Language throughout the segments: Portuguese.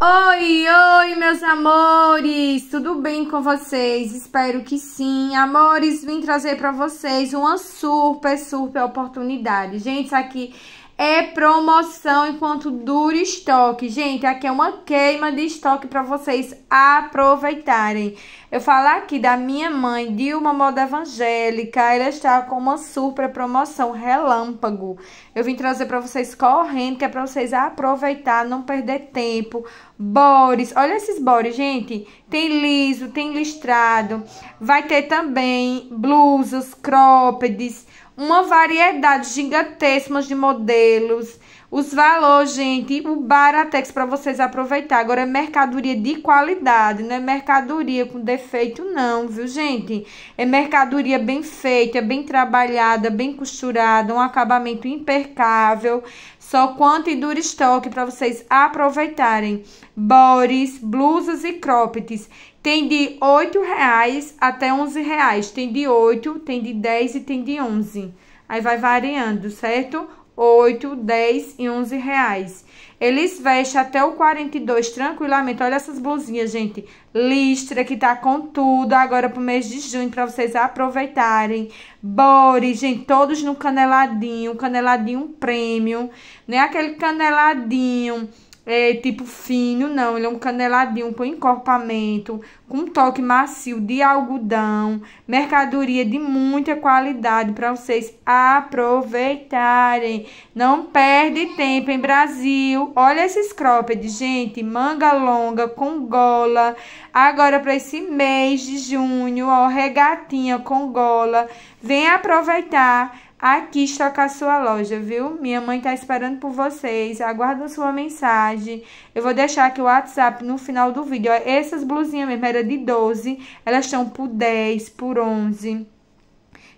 Oi, oi, meus amores! Tudo bem com vocês? Espero que sim. Amores, vim trazer para vocês uma super, super oportunidade. Gente, isso aqui é promoção enquanto dura estoque. Gente, aqui é uma queima de estoque para vocês aproveitarem. Eu falar aqui da minha mãe, Dilma Moda Evangélica, ela está com uma super promoção relâmpago. Eu vim trazer para vocês correndo, que é para vocês aproveitar, não perder tempo. Bores, olha esses bores, gente. Tem liso, tem listrado. Vai ter também blusas, croppeds, uma variedade gigantesca de modelos os valores, gente, o Baratex para vocês aproveitar. Agora, é mercadoria de qualidade, não é mercadoria com defeito, não, viu, gente? É mercadoria bem feita, bem trabalhada, bem costurada, um acabamento impecável. Só quanto e dura estoque para vocês aproveitarem. Bores, blusas e croppeds. Tem de R$ reais até R$ reais. Tem de 8, tem de 10 e tem de 11. Aí vai variando, certo? 8, 10 e 11 reais. Eles vestem até o 42 tranquilamente. Olha essas blusinhas, gente. Listra, que tá com tudo agora pro mês de junho, pra vocês aproveitarem. Bore, gente, todos no caneladinho. Caneladinho prêmio, né? Aquele caneladinho é, tipo fino, não. Ele é um caneladinho com encorpamento, com toque macio de algodão, mercadoria de muita qualidade para vocês aproveitarem. Não perde tempo em Brasil. Olha esses cropped, gente, manga longa com gola. Agora para esse mês de junho, ó, regatinha com gola. Vem aproveitar Aqui está com a sua loja, viu? Minha mãe está esperando por vocês. Aguardo sua mensagem. Eu vou deixar aqui o WhatsApp no final do vídeo. essas blusinhas mesmo, eram de 12. Elas estão por 10, por 11.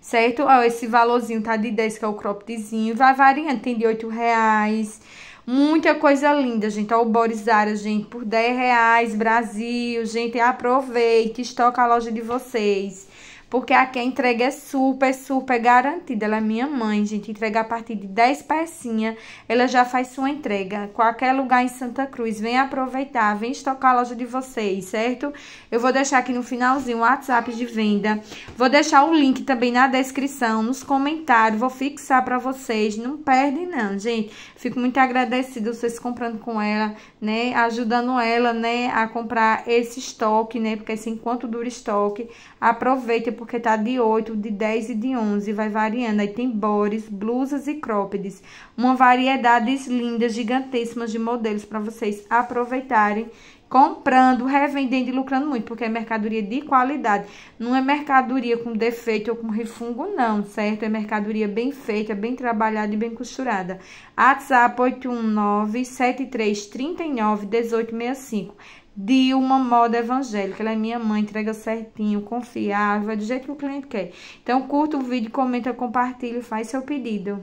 Certo? Ó, esse valorzinho tá de 10, que é o croppedzinho. Vai variando, tem de 8 reais. Muita coisa linda, gente. Ó, o Borisara, gente, por 10 reais. Brasil, gente, aproveite. Estoca a loja de vocês. Porque aqui a entrega é super, super garantida. Ela é minha mãe, gente. Entrega a partir de 10 pecinhas. Ela já faz sua entrega. Qualquer lugar em Santa Cruz. Vem aproveitar. Vem estocar a loja de vocês, certo? Eu vou deixar aqui no finalzinho o WhatsApp de venda. Vou deixar o link também na descrição, nos comentários. Vou fixar pra vocês. Não perdem, não, gente. Fico muito agradecida vocês comprando com ela, né? Ajudando ela, né? A comprar esse estoque, né? Porque assim, enquanto dura estoque, aproveita porque tá de 8, de 10 e de 11, vai variando. Aí tem bores, blusas e crópedes. Uma variedades lindas, gigantesquimas de modelos para vocês aproveitarem comprando, revendendo e lucrando muito, porque é mercadoria de qualidade. Não é mercadoria com defeito ou com refungo, não, certo? É mercadoria bem feita, bem trabalhada e bem costurada. WhatsApp 819 7339 1865 de uma moda evangélica. Ela é minha mãe, entrega certinho, confiável, é do jeito que o cliente quer. Então, curta o vídeo, comenta, compartilha faz seu pedido.